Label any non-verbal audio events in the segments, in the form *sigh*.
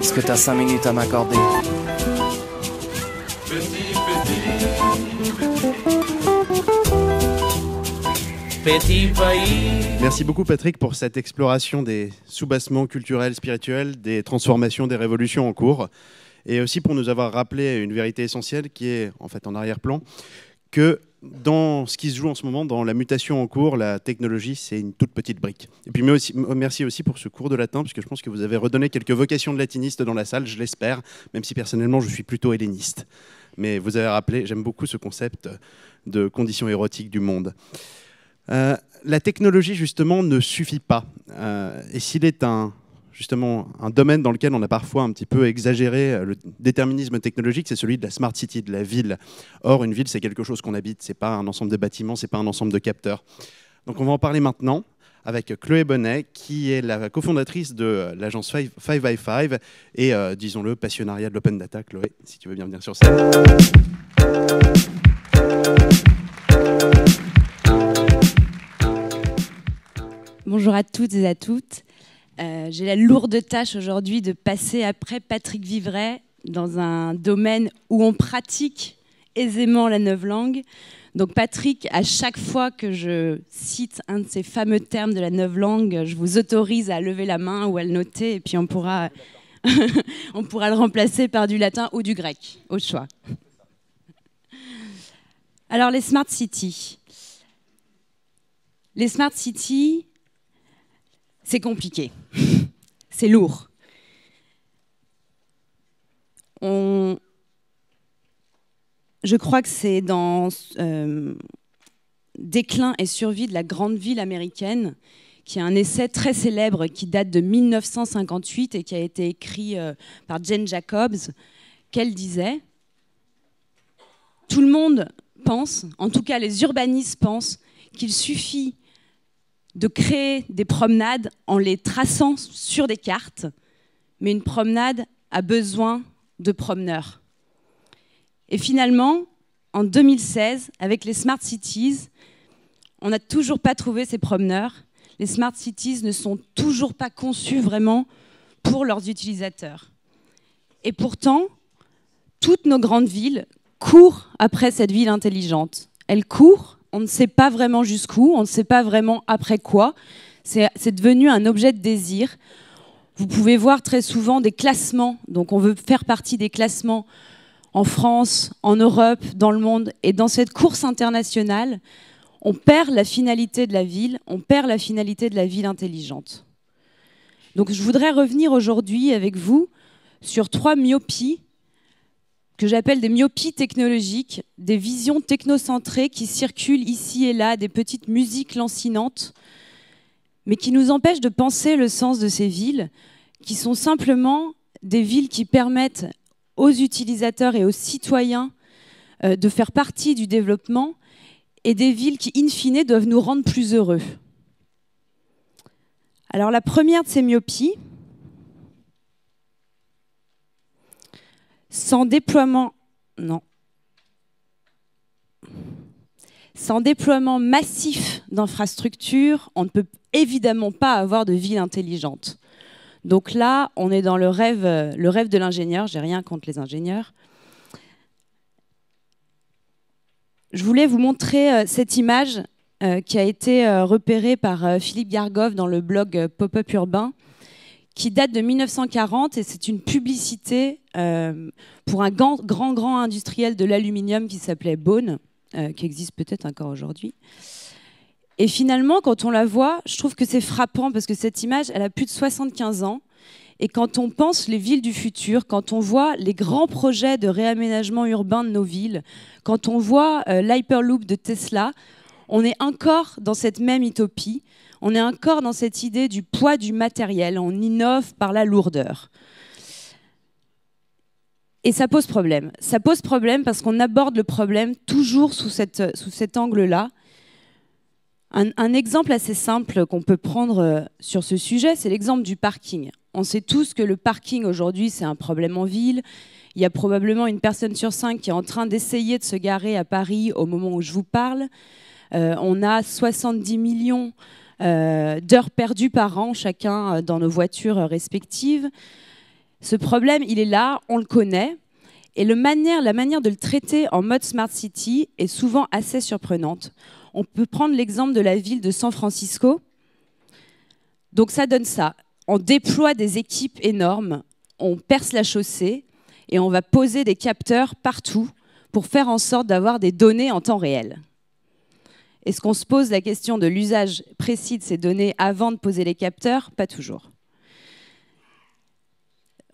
Est-ce que as cinq minutes à m'accorder? Petit Merci beaucoup Patrick pour cette exploration des soubassements culturels, spirituels, des transformations, des révolutions en cours, et aussi pour nous avoir rappelé une vérité essentielle qui est en fait en arrière-plan, que dans ce qui se joue en ce moment, dans la mutation en cours, la technologie, c'est une toute petite brique. Et puis merci aussi pour ce cours de latin, puisque je pense que vous avez redonné quelques vocations de latiniste dans la salle, je l'espère, même si personnellement je suis plutôt helléniste. Mais vous avez rappelé, j'aime beaucoup ce concept de condition érotique du monde. Euh, la technologie, justement, ne suffit pas. Euh, et s'il est un justement un domaine dans lequel on a parfois un petit peu exagéré euh, le déterminisme technologique, c'est celui de la smart city, de la ville. Or, une ville, c'est quelque chose qu'on habite, c'est pas un ensemble de bâtiments, c'est pas un ensemble de capteurs. Donc, on va en parler maintenant avec Chloé Bonnet, qui est la cofondatrice de euh, l'agence 5x5 et, euh, disons-le, passionnariat de l'open data. Chloé, si tu veux bien venir sur scène. Bonjour à toutes et à toutes. Euh, j'ai la lourde tâche aujourd'hui de passer après Patrick Vivray dans un domaine où on pratique aisément la neuve langue. Donc Patrick, à chaque fois que je cite un de ces fameux termes de la neuve langue, je vous autorise à lever la main ou à le noter et puis on pourra, *laughs* on pourra le remplacer par du latin ou du grec, au choix. Alors les smart cities. Les smart cities, c'est compliqué, *laughs* c'est lourd. On... Je crois que c'est dans euh, Déclin et survie de la grande ville américaine, qui a un essai très célèbre qui date de 1958 et qui a été écrit euh, par Jane Jacobs, qu'elle disait Tout le monde pense, en tout cas les urbanistes pensent, qu'il suffit de créer des promenades en les traçant sur des cartes, mais une promenade a besoin de promeneurs. Et finalement, en 2016, avec les Smart Cities, on n'a toujours pas trouvé ces promeneurs. Les Smart Cities ne sont toujours pas conçues vraiment pour leurs utilisateurs. Et pourtant, toutes nos grandes villes courent après cette ville intelligente. Elles courent on ne sait pas vraiment jusqu'où, on ne sait pas vraiment après quoi. C'est devenu un objet de désir. Vous pouvez voir très souvent des classements. Donc on veut faire partie des classements en France, en Europe, dans le monde. Et dans cette course internationale, on perd la finalité de la ville, on perd la finalité de la ville intelligente. Donc je voudrais revenir aujourd'hui avec vous sur trois myopies que j'appelle des myopies technologiques, des visions technocentrées qui circulent ici et là, des petites musiques lancinantes, mais qui nous empêchent de penser le sens de ces villes, qui sont simplement des villes qui permettent aux utilisateurs et aux citoyens euh, de faire partie du développement et des villes qui, in fine, doivent nous rendre plus heureux. Alors la première de ces myopies, Sans déploiement, non. Sans déploiement massif d'infrastructures, on ne peut évidemment pas avoir de ville intelligente. Donc là, on est dans le rêve, le rêve de l'ingénieur. J'ai rien contre les ingénieurs. Je voulais vous montrer euh, cette image euh, qui a été euh, repérée par Philippe Gargov dans le blog Pop-up Urbain qui date de 1940 et c'est une publicité euh, pour un grand, grand, grand industriel de l'aluminium qui s'appelait Bone, euh, qui existe peut-être encore aujourd'hui. Et finalement, quand on la voit, je trouve que c'est frappant parce que cette image, elle a plus de 75 ans. Et quand on pense les villes du futur, quand on voit les grands projets de réaménagement urbain de nos villes, quand on voit euh, l'hyperloop de Tesla, on est encore dans cette même utopie, on est encore dans cette idée du poids du matériel, on innove par la lourdeur. Et ça pose problème. Ça pose problème parce qu'on aborde le problème toujours sous, cet angle-là. un, exemple assez simple qu'on peut prendre euh, sur ce sujet, c'est l'exemple du parking. On sait tous que le parking aujourd'hui, c'est un problème en ville. Il y a probablement une personne sur cinq qui est en train d'essayer de se garer à Paris au moment où je vous parle. Euh, on a 70 millions euh, d'heures perdues par an chacun euh, dans nos voitures respectives. Ce problème, il est là, on le connaît. Et la manière de le traiter en mode Smart City est souvent assez surprenante. On peut prendre l'exemple de la ville de San Francisco. Donc ça donne ça. On déploie des équipes énormes, on perce la chaussée et on va poser des capteurs partout pour faire en sorte d'avoir des données en temps réel. Est-ce qu'on se pose la question de l'usage précis de ces données avant de poser les capteurs Pas toujours.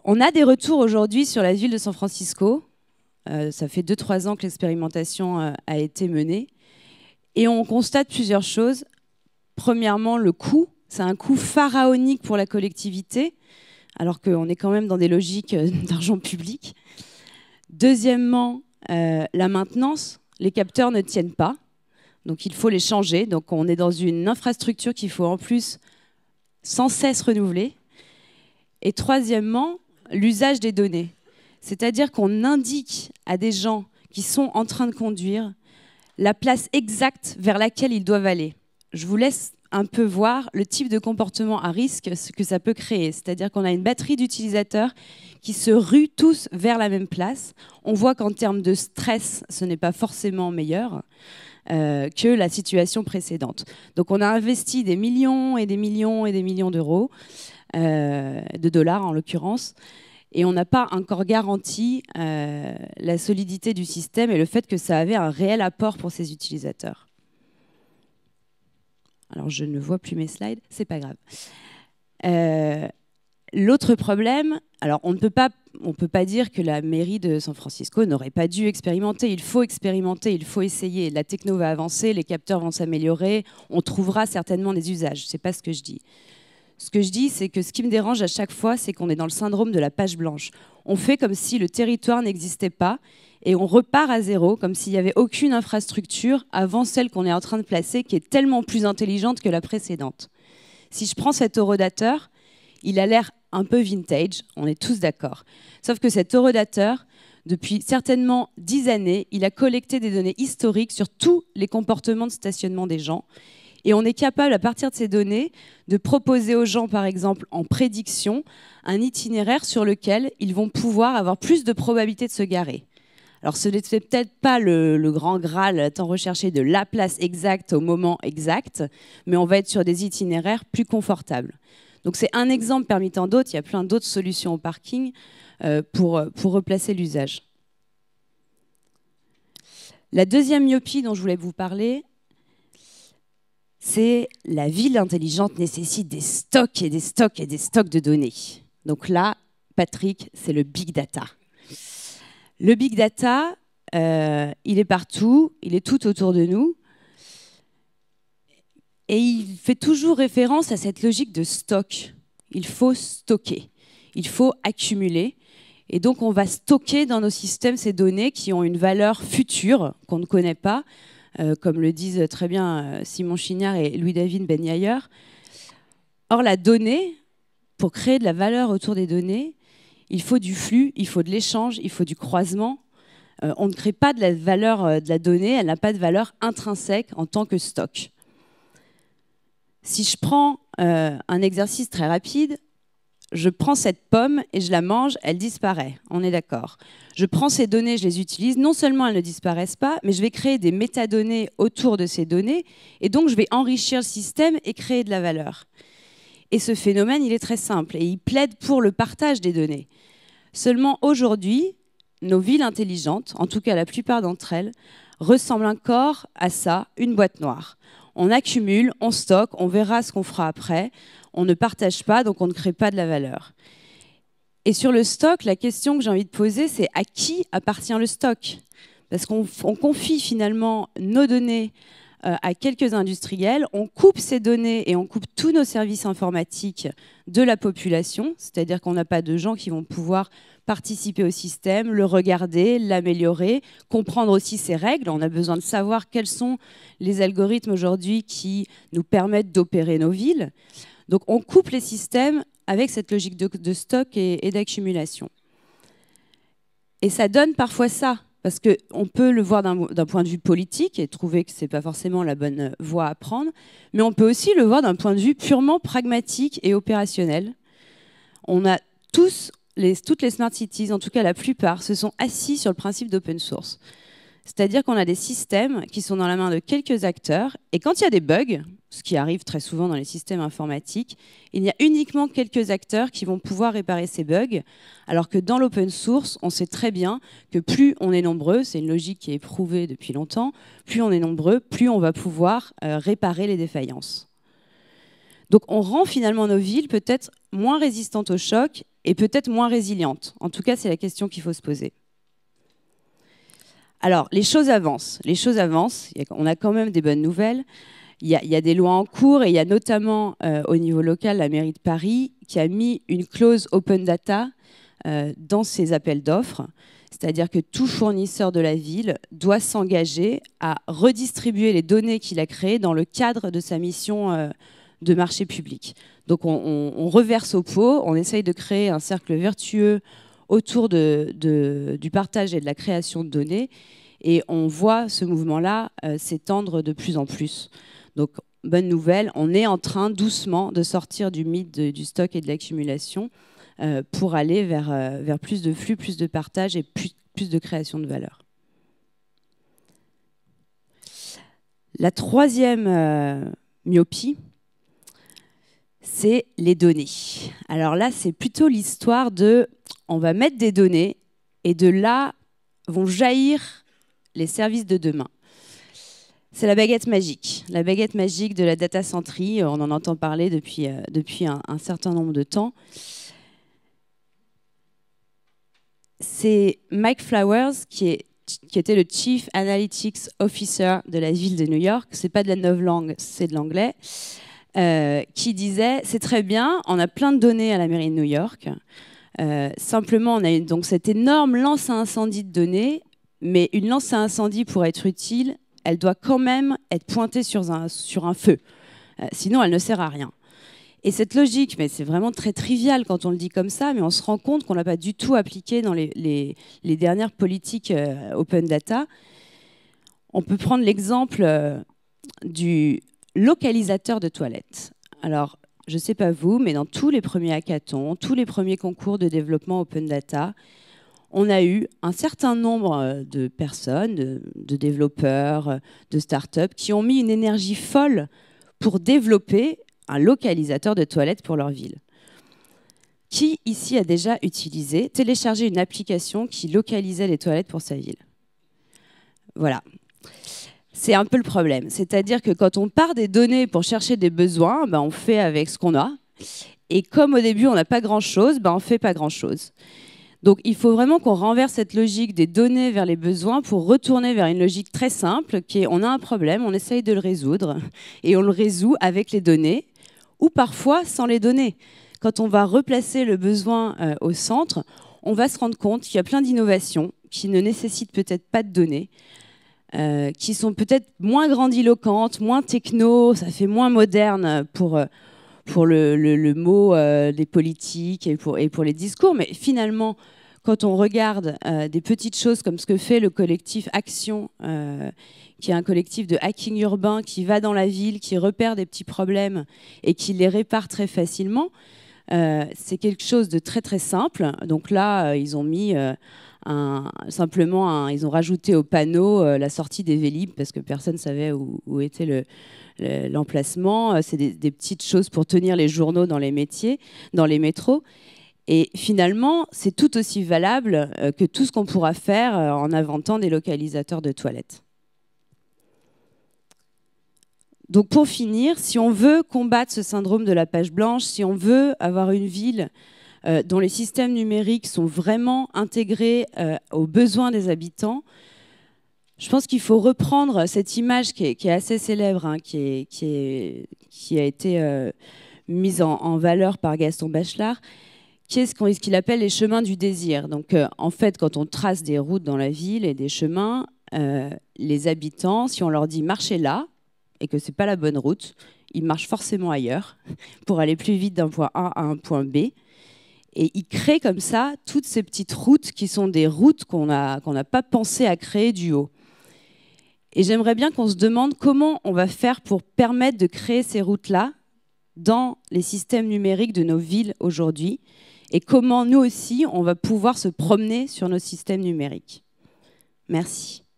On a des retours aujourd'hui sur la ville de San Francisco. Euh, ça fait 2-3 ans que l'expérimentation euh, a été menée. Et on constate plusieurs choses. Premièrement, le coût. C'est un coût pharaonique pour la collectivité, alors qu'on est quand même dans des logiques euh, *laughs* d'argent public. Deuxièmement, la maintenance. Les capteurs ne tiennent pas. Donc il faut les changer. Donc on est dans une infrastructure qu'il faut en plus sans cesse renouveler. Et troisièmement, l'usage des données. C'est-à-dire qu'on indique à des gens qui sont en train de conduire la place exacte vers laquelle ils doivent aller. Je vous laisse un peu voir le type de comportement à risque que ça peut créer. C'est-à-dire qu'on a une batterie d'utilisateurs qui se ruent tous vers la même place. On voit qu'en termes de stress, ce n'est pas forcément meilleur euh, que la situation précédente. Donc on a investi des millions et des millions et des millions d'euros, euh, de dollars en l'occurrence, et on n'a pas encore garanti euh, la solidité du système et le fait que ça avait un réel apport pour ses utilisateurs. Alors je ne vois plus mes slides, c'est pas grave. Euh, l'autre problème, alors on ne peut pas, on peut pas dire que la mairie de San Francisco n'aurait pas dû expérimenter. Il faut expérimenter, il faut essayer. La techno va avancer, les capteurs vont s'améliorer, on trouvera certainement des usages. C'est pas ce que je dis. Ce que je dis, c'est que ce qui me dérange à chaque fois, c'est qu'on est dans le syndrome de la page blanche. On fait comme si le territoire n'existait pas et on repart à zéro, comme s'il n'y avait aucune infrastructure avant celle qu'on est en train de placer, qui est tellement plus intelligente que la précédente. Si je prends cet horodateur, il a l'air un peu vintage, on est tous d'accord. Sauf que cet horodateur, depuis certainement dix années, il a collecté des données historiques sur tous les comportements de stationnement des gens. Et on est capable, à partir de ces données, de proposer aux gens, par exemple, en prédiction, un itinéraire sur lequel ils vont pouvoir avoir plus de probabilité de se garer. Alors ce n'est peut-être pas le, grand Graal tant recherché de la place exacte au moment exact, mais on va être sur des itinéraires plus confortables. Donc c'est un exemple permettant d'autres, il y a plein d'autres solutions au parking euh, pour, euh, pour replacer l'usage. La deuxième myopie dont je voulais vous parler, c'est la ville intelligente nécessite des stocks et des stocks et des stocks de données. Donc là, Patrick, c'est le big data. Le big data, euh, il est partout, il est tout autour de nous. Et il fait toujours référence à cette logique de stock. Il faut stocker, il faut accumuler. Et donc on va stocker dans nos systèmes ces données qui ont une valeur future qu'on ne connaît pas, euh, comme le disent très bien euh, Simon Chignard et Louis-David Benyayer. Or la donnée, pour créer de la valeur autour des données, il faut du flux, il faut de l'échange, il faut du croisement. Euh, on ne crée pas de la valeur euh, de la donnée, elle n'a pas de valeur intrinsèque en tant que stock. Si je prends euh, un exercice très rapide, je prends cette pomme et je la mange, elle disparaît, on est d'accord. Je prends ces données, je les utilise, non seulement elles ne disparaissent pas, mais je vais créer des métadonnées autour de ces données, et donc je vais enrichir le système et créer de la valeur. Et ce phénomène, il est très simple, et il plaide pour le partage des données. Seulement aujourd'hui, nos villes intelligentes, en tout cas la plupart d'entre elles, ressemblent encore à ça, une boîte noire. On accumule, on stocke, on verra ce qu'on fera après, on ne partage pas, donc on ne crée pas de la valeur. Et sur le stock, la question que j'ai envie de poser, c'est à qui appartient le stock Parce qu'on confie finalement nos données euh, à quelques industriels, on coupe ces données et on coupe tous nos services informatiques de la population, c'est-à-dire qu'on n'a pas de gens qui vont pouvoir participer au système, le regarder, l'améliorer, comprendre aussi ses règles. On a besoin de savoir quels sont les algorithmes aujourd'hui qui nous permettent d'opérer nos villes. Donc on coupe les systèmes avec cette logique de, stock et d'accumulation. Et ça donne parfois ça, parce qu'on peut le voir d'un point de vue politique et trouver que ce n'est pas forcément la bonne euh, voie à prendre, mais on peut aussi le voir d'un point de vue purement pragmatique et opérationnel. On a tous, les, toutes les smart cities, en tout cas la plupart, se sont assis sur le principe d'open source. C'est-à-dire qu'on a des systèmes qui sont dans la main de quelques acteurs, et quand il y a des bugs, ce qui arrive très souvent dans les systèmes informatiques. Il y a uniquement quelques acteurs qui vont pouvoir réparer ces bugs, alors que dans l'open source, on sait très bien que plus on est nombreux, c'est une logique qui est éprouvée depuis longtemps, plus on est nombreux, plus on va pouvoir euh, réparer les défaillances. Donc on rend finalement nos villes peut-être moins résistantes au choc et peut-être moins résilientes. En tout cas, c'est la question qu'il faut se poser. Alors, les choses avancent. Les choses avancent. On a quand même des bonnes nouvelles il y, a des lois en cours et il y a notamment euh, au niveau local la mairie de Paris qui a mis une clause open data euh, dans ses appels d'offres. C'est-à-dire que tout fournisseur de la ville doit s'engager à redistribuer les données qu'il a créées dans le cadre de sa mission euh, de marché public. Donc on, reverse au pot, on essaye de créer un cercle vertueux autour du partage et de la création de données. Et on voit ce mouvement-là s'étendre de plus en plus. Donc, bonne nouvelle, on est en train doucement de sortir du mythe du stock et de l'accumulation euh, pour aller vers, euh, vers plus de flux, plus de partage et plus, de création de valeur. La troisième euh, myopie, c'est les données. Alors là, c'est plutôt l'histoire de on va mettre des données et de là vont jaillir les services de demain. C'est la baguette magique, la baguette magique de la data centry. Euh, on en entend parler depuis, euh, depuis un, certain nombre de temps. C'est Mike Flowers qui, est, qui, était le Chief Analytics Officer de la ville de New York. C'est pas de la nouvelle langue, c'est de l'anglais. Euh, qui disait c'est très bien, on a plein de données à la mairie de New York. simplement, on a donc cette énorme lance à incendie de données, mais une lance à incendie pour être utile, elle doit quand même être pointée sur un, feu. Euh, sinon, elle ne sert à rien. Et cette logique, mais c'est vraiment très trivial quand on le dit comme ça, mais on se rend compte qu'on ne l'a pas du tout appliquée dans les, dernières politiques euh, open data. On peut prendre l'exemple euh, du localisateur de toilettes. Alors, je ne sais pas vous, mais dans tous les premiers hackathons, tous les premiers concours de développement open data, on a eu un certain nombre euh, de personnes, de, développeurs, euh, de startups, qui ont mis une énergie folle pour développer un localisateur de toilettes pour leur ville. Qui ici a déjà utilisé, téléchargé une application qui localisait les toilettes pour sa ville Voilà. C'est un peu le problème. C'est-à-dire que quand on part des données pour chercher des besoins, ben, on fait avec ce qu'on a. Et comme au début, on n'a pas grand-chose, ben on ne fait pas grand-chose. Donc il faut vraiment qu'on renverse cette logique des données vers les besoins pour retourner vers une logique très simple qui est on a un problème, on essaye de le résoudre et on le résout avec les données ou parfois sans les données. Quand on va replacer le besoin euh, au centre, on va se rendre compte qu'il y a plein d'innovations qui ne nécessitent peut-être pas de données, euh, qui sont peut-être moins grandiloquentes, moins techno, ça fait moins moderne pour... Euh, pour le, le, mot euh, des politiques et pour, et pour les discours. Mais finalement, quand on regarde euh, des petites choses comme ce que fait le collectif Action, euh, qui est un collectif de hacking urbain qui va dans la ville, qui repère des petits problèmes et qui les répare très facilement, c'est quelque chose de très très simple. Donc là, ils ont mis simplement, ils ont rajouté au panneau euh, la sortie des Vélib parce que personne ne savait où, était l'emplacement. Euh, c'est des, petites choses pour tenir les journaux dans les métiers, dans les métros. Et finalement, c'est tout aussi valable euh, que tout ce qu'on pourra faire en inventant des localisateurs de toilettes. Donc pour finir, si on veut combattre ce syndrome de la page blanche, si on veut avoir une ville euh, dont les systèmes numériques sont vraiment intégrés euh, aux besoins des habitants, je pense qu'il faut reprendre cette image qui est, assez célèbre, hein, qui, a été euh, mise en, valeur par Gaston Bachelard, qui est ce qu'il appelle les chemins du désir. Donc, en fait, quand on trace des routes dans la ville et des chemins, les habitants, si on leur dit marchez là et que ce n'est pas la bonne route, ils marchent forcément ailleurs pour aller plus vite d'un point A à un point B. Et il crée comme ça toutes ces petites routes qui sont des routes qu'on n'a pas pensé à créer du haut. Et j'aimerais bien qu'on se demande comment on va faire pour permettre de créer ces routes-là dans les systèmes numériques de nos villes aujourd'hui et comment nous aussi on va pouvoir se promener sur nos systèmes numériques. Merci.